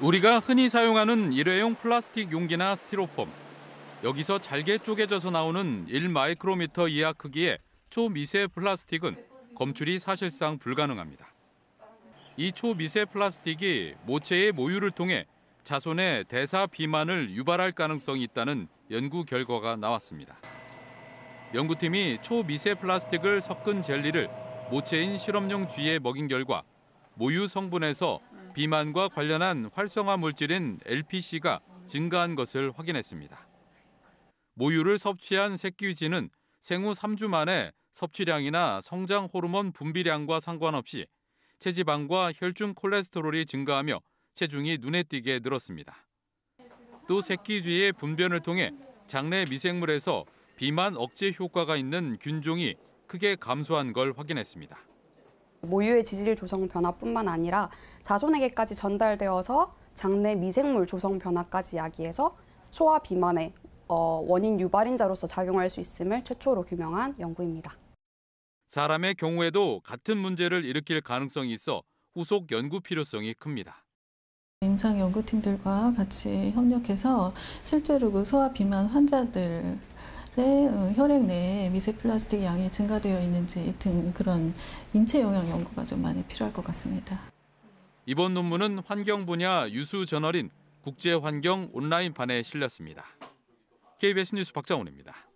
우리가 흔히 사용하는 일회용 플라스틱 용기나 스티로폼. 여기서 잘게 쪼개져서 나오는 1마이크로미터 이하 크기의 초미세 플라스틱은 검출이 사실상 불가능합니다. 이 초미세 플라스틱이 모체의 모유를 통해 자손의 대사 비만을 유발할 가능성이 있다는 연구 결과가 나왔습니다. 연구팀이 초미세 플라스틱을 섞은 젤리를 모체인 실험용 쥐에 먹인 결과 모유 성분에서 비만과 관련한 활성화 물질인 LPC가 증가한 것을 확인했습니다. 모유를 섭취한 새끼쥐는 생후 3주 만에 섭취량이나 성장 호르몬 분비량과 상관없이 체지방과 혈중 콜레스테롤이 증가하며 체중이 눈에 띄게 늘었습니다. 또 새끼쥐의 분변을 통해 장내 미생물에서 비만 억제 효과가 있는 균종이 크게 감소한 걸 확인했습니다. 모유의 지질 조성 변화뿐만 아니라 자손에게까지 전달되어서 장내 미생물 조성 변화까지 야기해서 소아 비만의 어, 원인 유발인자로서 작용할 수 있음을 최초로 규명한 연구입니다. 사람의 경우에도 같은 문제를 일으킬 가능성이 있어 후속 연구 필요성이 큽니다. 임상 연구팀들과 같이 협력해서 실제로 그 소아 비만 환자들 네, 어, 혈액 내에 미세 플라스틱 양이 증가되어 있는지 등 그런 인체 영향 연구가 좀 많이 필요할 것 같습니다. 이번 논문은 환경 분야 유수 저널인 국제환경 온라인판에 실렸습니다. KBS 뉴스 박정훈입니다.